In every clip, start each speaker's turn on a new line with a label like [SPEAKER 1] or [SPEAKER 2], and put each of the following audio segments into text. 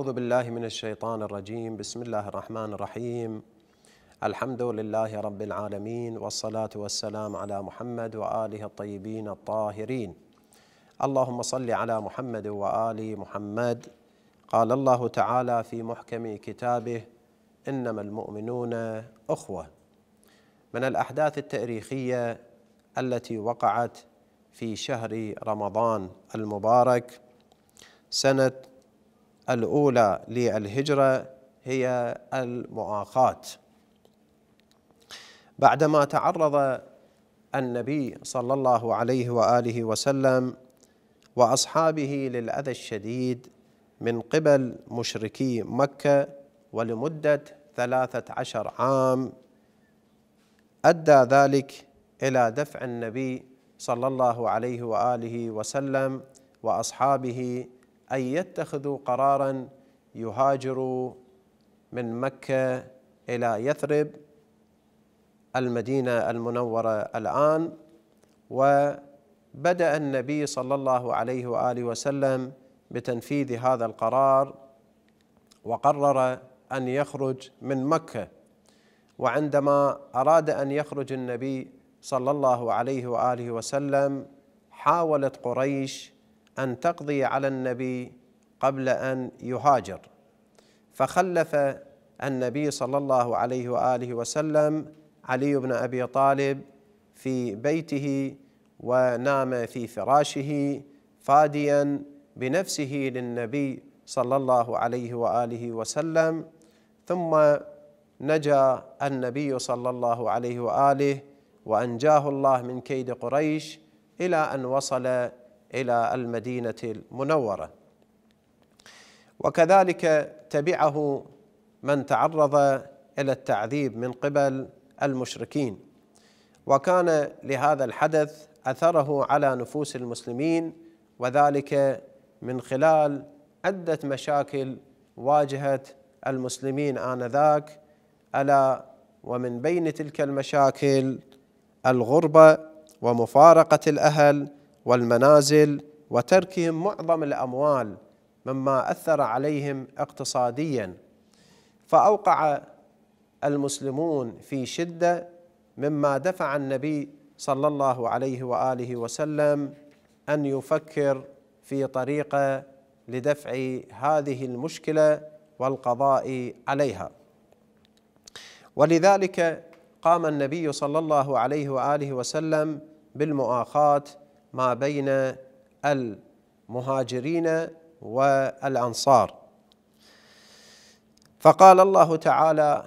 [SPEAKER 1] أعوذ بالله من الشيطان الرجيم بسم الله الرحمن الرحيم الحمد لله رب العالمين والصلاة والسلام على محمد وآله الطيبين الطاهرين اللهم صل على محمد وآل محمد قال الله تعالى في محكم كتابه إنما المؤمنون أخوة من الأحداث التاريخية التي وقعت في شهر رمضان المبارك سنة الأولى للهجرة هي المؤاخاة بعدما تعرض النبي صلى الله عليه وآله وسلم وأصحابه للأذى الشديد من قبل مشركي مكة ولمدة ثلاثة عشر عام أدى ذلك إلى دفع النبي صلى الله عليه وآله وسلم وأصحابه أن يتخذوا قرارا يهاجروا من مكة إلى يثرب المدينة المنورة الآن وبدأ النبي صلى الله عليه وآله وسلم بتنفيذ هذا القرار وقرر أن يخرج من مكة وعندما أراد أن يخرج النبي صلى الله عليه وآله وسلم حاولت قريش ان تقضي على النبي قبل ان يهاجر فخلف النبي صلى الله عليه واله وسلم علي بن ابي طالب في بيته ونام في فراشه فاديا بنفسه للنبي صلى الله عليه واله وسلم ثم نجا النبي صلى الله عليه واله وانجاه الله من كيد قريش الى ان وصل إلى المدينة المنورة وكذلك تبعه من تعرض إلى التعذيب من قبل المشركين وكان لهذا الحدث أثره على نفوس المسلمين وذلك من خلال عدة مشاكل واجهت المسلمين آنذاك ألا ومن بين تلك المشاكل الغربة ومفارقة الأهل والمنازل وتركهم معظم الاموال مما اثر عليهم اقتصاديا فاوقع المسلمون في شده مما دفع النبي صلى الله عليه واله وسلم ان يفكر في طريقه لدفع هذه المشكله والقضاء عليها ولذلك قام النبي صلى الله عليه واله وسلم بالمؤاخاه ما بين المهاجرين والانصار فقال الله تعالى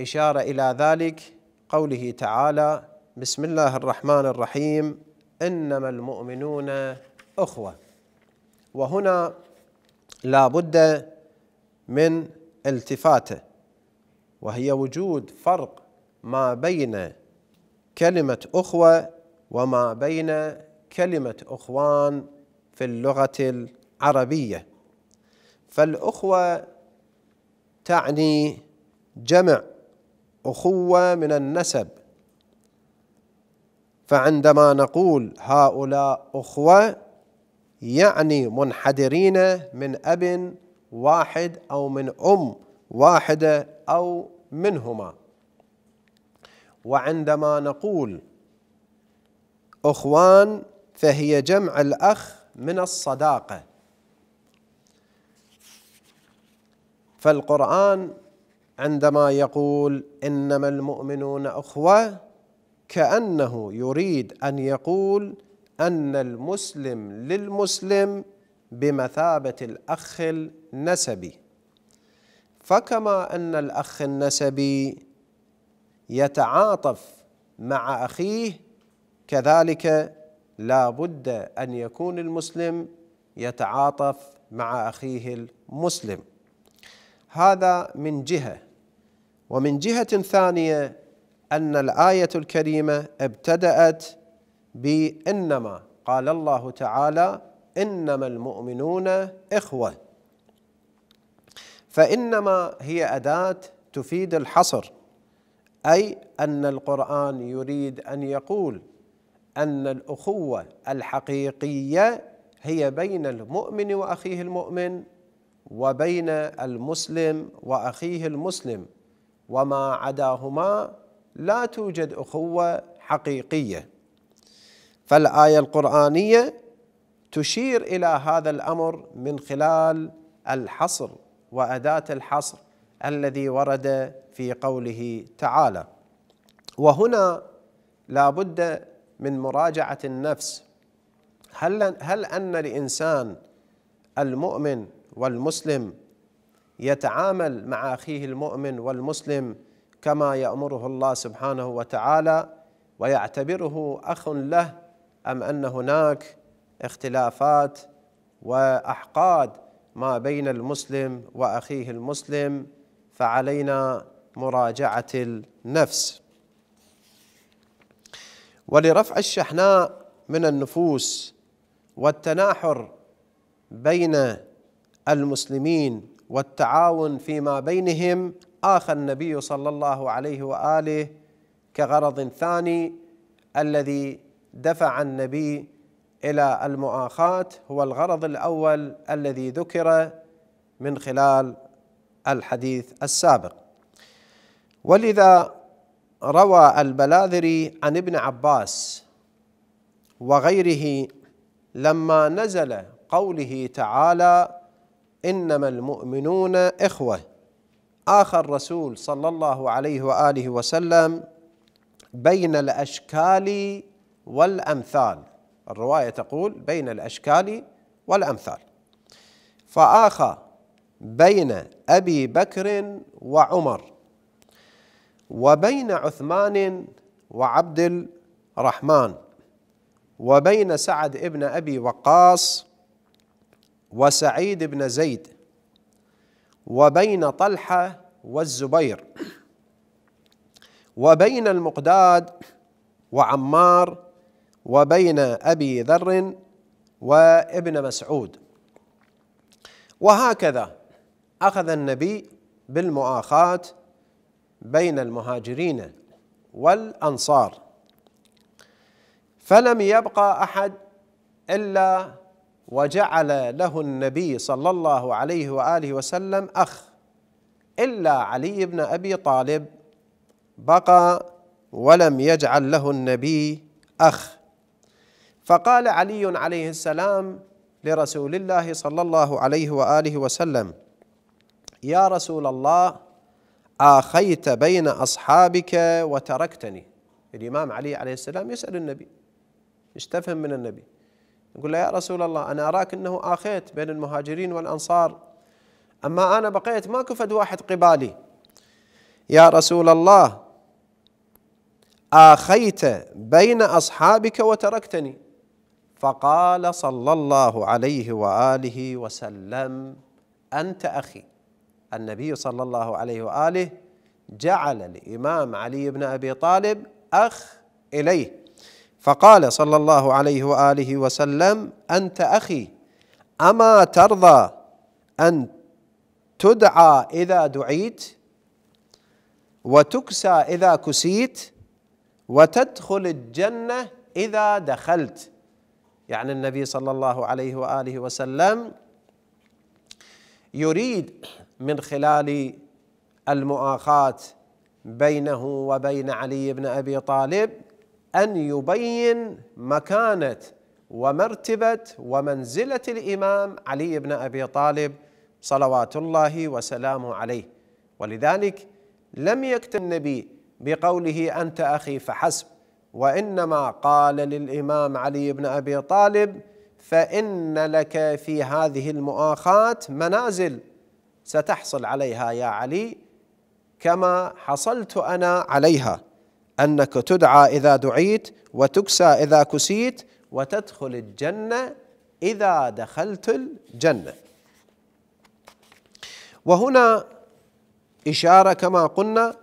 [SPEAKER 1] اشاره الى ذلك قوله تعالى بسم الله الرحمن الرحيم انما المؤمنون اخوه وهنا لا بد من التفاته وهي وجود فرق ما بين كلمه اخوه وما بين كلمة أخوان في اللغة العربية فالأخوة تعني جمع أخوة من النسب فعندما نقول هؤلاء أخوة يعني منحدرين من أب واحد أو من أم واحدة أو منهما وعندما نقول أخوان فهي جمع الأخ من الصداقة فالقرآن عندما يقول إنما المؤمنون أخوة كأنه يريد أن يقول أن المسلم للمسلم بمثابة الأخ النسبي فكما أن الأخ النسبي يتعاطف مع أخيه كذلك لا بد أن يكون المسلم يتعاطف مع أخيه المسلم هذا من جهة ومن جهة ثانية أن الآية الكريمة ابتدأت بإنما قال الله تعالى إنما المؤمنون إخوة فإنما هي أداة تفيد الحصر أي أن القرآن يريد أن يقول ان الاخوه الحقيقيه هي بين المؤمن واخيه المؤمن وبين المسلم واخيه المسلم وما عداهما لا توجد اخوه حقيقيه فالايه القرانيه تشير الى هذا الامر من خلال الحصر واداه الحصر الذي ورد في قوله تعالى وهنا لا بد من مراجعة النفس هل هل أن الإنسان المؤمن والمسلم يتعامل مع أخيه المؤمن والمسلم كما يأمره الله سبحانه وتعالى ويعتبره أخ له أم أن هناك اختلافات وأحقاد ما بين المسلم وأخيه المسلم فعلينا مراجعة النفس ولرفع الشحناء من النفوس والتناحر بين المسلمين والتعاون فيما بينهم آخى النبي صلى الله عليه وآله كغرض ثاني الذي دفع النبي إلى المؤاخاة هو الغرض الأول الذي ذكر من خلال الحديث السابق ولذا روى البلاذري عن ابن عباس وغيره لما نزل قوله تعالى انما المؤمنون اخوه اخر الرسول صلى الله عليه واله وسلم بين الاشكال والامثال الروايه تقول بين الاشكال والامثال فاخى بين ابي بكر وعمر وبين عثمان وعبد الرحمن وبين سعد ابن أبي وقاص وسعيد بن زيد وبين طلحة والزبير وبين المقداد وعمار وبين أبي ذر وابن مسعود وهكذا أخذ النبي بالمؤاخاة بين المهاجرين والانصار فلم يبقى احد الا وجعل له النبي صلى الله عليه واله وسلم اخ الا علي بن ابي طالب بقى ولم يجعل له النبي اخ فقال علي عليه السلام لرسول الله صلى الله عليه واله وسلم يا رسول الله آخيت بين أصحابك وتركتني الإمام علي عليه السلام يسأل النبي يستفهم من النبي يقول له يا رسول الله أنا أراك أنه آخيت بين المهاجرين والأنصار أما أنا بقيت ما كفد واحد قبالي يا رسول الله آخيت بين أصحابك وتركتني فقال صلى الله عليه وآله وسلم أنت أخي النبي صلى الله عليه واله جعل الامام علي بن ابي طالب اخ اليه فقال صلى الله عليه واله وسلم انت اخي اما ترضى ان تدعى اذا دعيت وتكسى اذا كسيت وتدخل الجنه اذا دخلت يعني النبي صلى الله عليه واله وسلم يريد من خلال المؤاخاة بينه وبين علي بن أبي طالب أن يبين مكانة ومرتبة ومنزلة الإمام علي بن أبي طالب صلوات الله وسلامه عليه ولذلك لم يكتب النبي بقوله أنت أخي فحسب وإنما قال للإمام علي بن أبي طالب فإن لك في هذه المؤاخاة منازل ستحصل عليها يا علي كما حصلت انا عليها انك تدعى اذا دعيت وتكسى اذا كسيت وتدخل الجنه اذا دخلت الجنه وهنا اشاره كما قلنا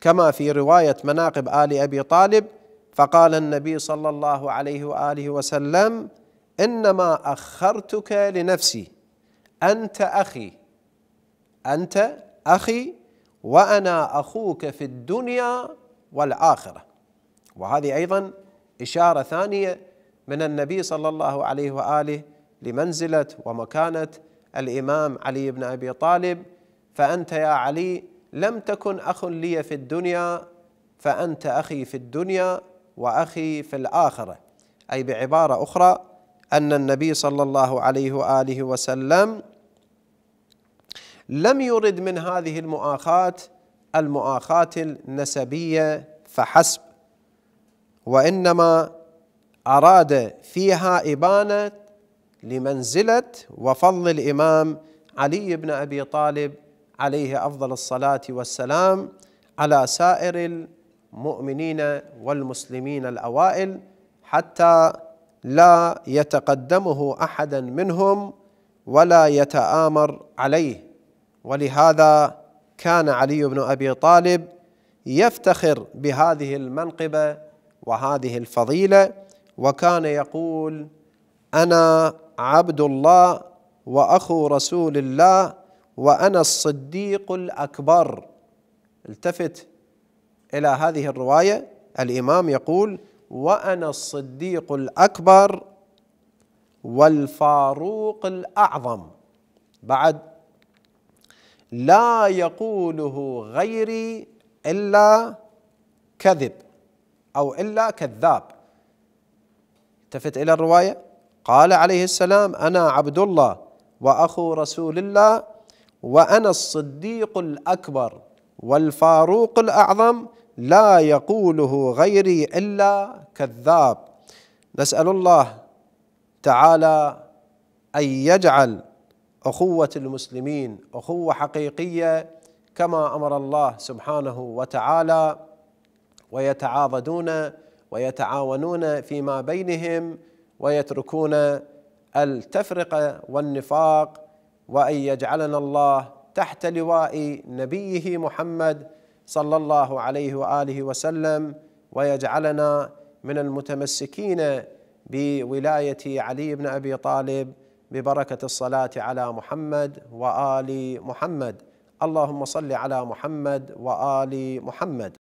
[SPEAKER 1] كما في روايه مناقب ال ابي طالب فقال النبي صلى الله عليه واله وسلم انما اخرتك لنفسي انت اخي انت اخي وانا اخوك في الدنيا والاخره وهذه ايضا اشاره ثانيه من النبي صلى الله عليه واله لمنزله ومكانه الامام علي بن ابي طالب فانت يا علي لم تكن اخ لي في الدنيا فانت اخي في الدنيا واخي في الاخره اي بعباره اخرى ان النبي صلى الله عليه واله وسلم لم يرد من هذه المؤاخاة المؤاخاة النسبية فحسب وإنما أراد فيها إبانة لمنزلة وفضل الإمام علي بن أبي طالب عليه أفضل الصلاة والسلام على سائر المؤمنين والمسلمين الأوائل حتى لا يتقدمه أحدا منهم ولا يتآمر عليه ولهذا كان علي بن ابي طالب يفتخر بهذه المنقبه وهذه الفضيله وكان يقول انا عبد الله واخو رسول الله وانا الصديق الاكبر التفت الى هذه الروايه الامام يقول وانا الصديق الاكبر والفاروق الاعظم بعد لا يقوله غيري الا كذب او الا كذاب التفت الى الروايه قال عليه السلام انا عبد الله واخو رسول الله وانا الصديق الاكبر والفاروق الاعظم لا يقوله غيري الا كذاب نسال الله تعالى ان يجعل اخوه المسلمين اخوه حقيقيه كما امر الله سبحانه وتعالى ويتعاضدون ويتعاونون فيما بينهم ويتركون التفرقه والنفاق وان يجعلنا الله تحت لواء نبيه محمد صلى الله عليه واله وسلم ويجعلنا من المتمسكين بولايه علي بن ابي طالب ببركة الصلاة على محمد وآل محمد اللهم صل على محمد وآل محمد